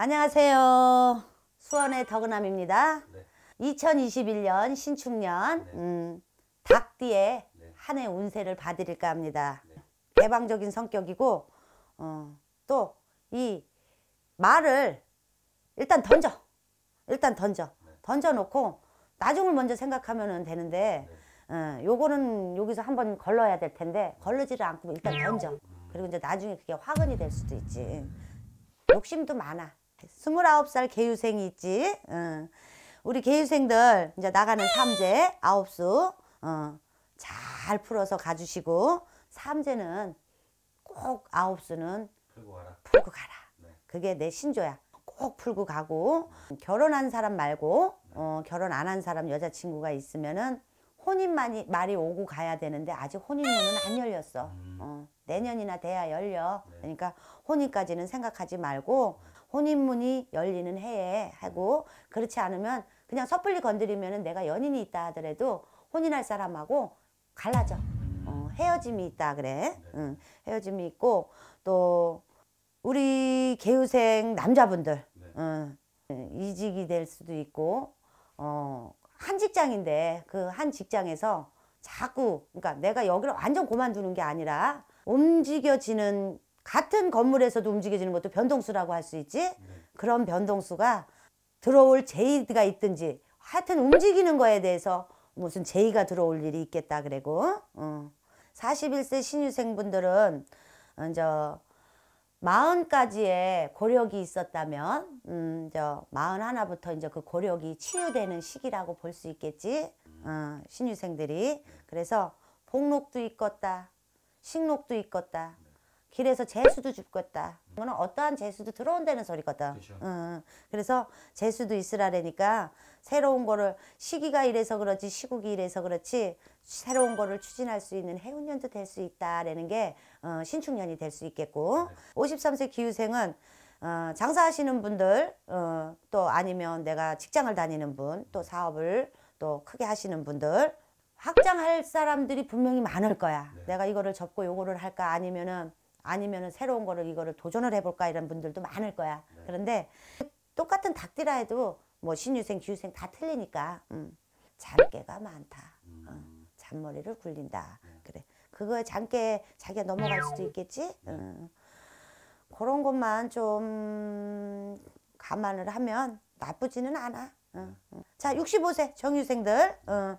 안녕하세요. 수원의 덕은함입니다. 네. 2021년 신축년 네. 음, 닭띠의 네. 한해 운세를 봐드릴까 합니다. 네. 개방적인 성격이고 어, 또이 말을 일단 던져. 일단 던져. 네. 던져놓고 나중을 먼저 생각하면 되는데 네. 어, 요거는 여기서 한번 걸러야 될 텐데 걸러지를 않고 일단 던져. 음. 그리고 이제 나중에 그게 화근이 될 수도 있지. 욕심도 많아. 2 9살 개유생이 있지. 응. 우리 개유생들 이제 나가는 삼재 아홉수 어, 잘 풀어서 가주시고 삼재는 꼭 아홉수는 풀고 가라. 풀고 가라. 네. 그게 내 신조야. 꼭 풀고 가고 결혼한 사람 말고 어, 결혼 안 한 사람 여자친구가 있으면은 혼인만이 말이 오고 가야 되는데 아직 혼인문은 안 열렸어. 음. 어, 내년이나 돼야 열려. 네. 그러니까 혼인까지는 생각하지 말고 혼인문이 열리는 해에 하고 음. 그렇지 않으면 그냥 섣불리 건드리면 내가 연인이 있다 하더라도 혼인할 사람하고 갈라져. 어, 음. 헤어짐이 있다 그래. 네. 응, 헤어짐이 있고 또 우리 개우생 남자분들 네. 응, 이직이 될 수도 있고 어, 한 직장인데 그 한 직장에서 자꾸 그러니까 내가 여기를 완전 고만두는 게 아니라 움직여지는 같은 건물에서도 움직여지는 것도 변동수라고 할 수 있지 네. 그런 변동수가 들어올 제의가 있든지 하여튼 움직이는 거에 대해서 무슨 제의가 들어올 일이 있겠다 그리고 어. 41세 신유생분들은 이제 어, 마흔까지의 고력이 있었다면 음, 저 마흔 하나부터 이제 그 고력이 치유되는 시기라고 볼 수 있겠지. 어, 신유생들이 그래서 복록도 있겄다, 식록도 있겄다. 길에서 재수도 죽겠다. 그거는 어떠한 재수도 들어온다는 소리거든. 그렇죠. 응. 그래서 재수도 있으라래니까 새로운 거를 시기가 이래서 그렇지 시국이 이래서 그렇지 새로운 거를 추진할 수 있는 해운년도 될 수 있다라는 게 어, 신축년이 될 수 있겠고 네. 53세 기후생은 어, 장사하시는 분들 어, 또 아니면 내가 직장을 다니는 분 또 사업을 또 크게 하시는 분들 확장할 사람들이 분명히 많을 거야. 네. 내가 이거를 접고 요거를 할까 아니면은 아니면은 새로운 거를 이거를 도전을 해볼까 이런 분들도 많을 거야. 네. 그런데 똑같은 닭띠라 해도 뭐 신유생, 기유생 다 틀리니까 음. 잔깨가 많다. 음. 어. 잔머리를 굴린다. 네. 그래. 그거에 잔깨 자기가 넘어갈 수도 있겠지. 네. 음. 그런 것만 좀 감안을 하면 나쁘지는 않아. 어. 네. 어. 자, 65세 정유생들 어.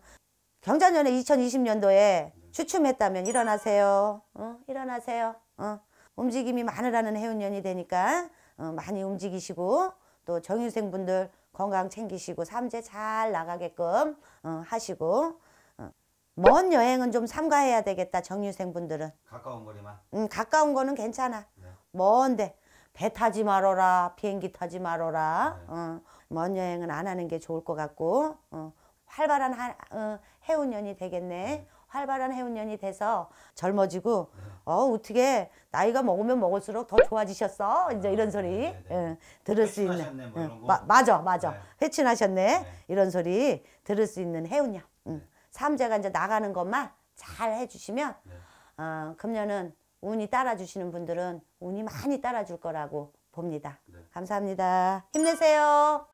경자년에 2020년도에 추춤했다면 일어나세요. 어? 일어나세요. 어? 움직임이 많으라는 해운년이 되니까 어, 많이 움직이시고 또 정유생 분들 건강 챙기시고 삼재 잘 나가게끔 어, 하시고 어. 먼 여행은 좀 삼가해야 되겠다 정유생 분들은 가까운 거리만 음, 가까운 거는 괜찮아 네. 먼데 배 타지 말어라 비행기 타지 말어라 네. 어, 먼 여행은 안 하는 게 좋을 것 같고 어, 활발한 하, 어, 해운년이 되겠네 네. 활발한 해운년이 돼서 젊어지고 네. 어 어떻게 나이가 먹으면 먹을수록 더 좋아지셨어 이제 아, 이런 소리 네, 네, 예, 들을 수 있는 뭐 예, 마, 맞아 맞아 회친하셨네 이런 소리 들을 수 있는 해운년 음. 삼재가 이제 나가는 것만 잘 해주시면 어, 금년은 운이 따라주시는 분들은 운이 많이 따라줄 거라고 봅니다. 네. 감사합니다. 힘내세요.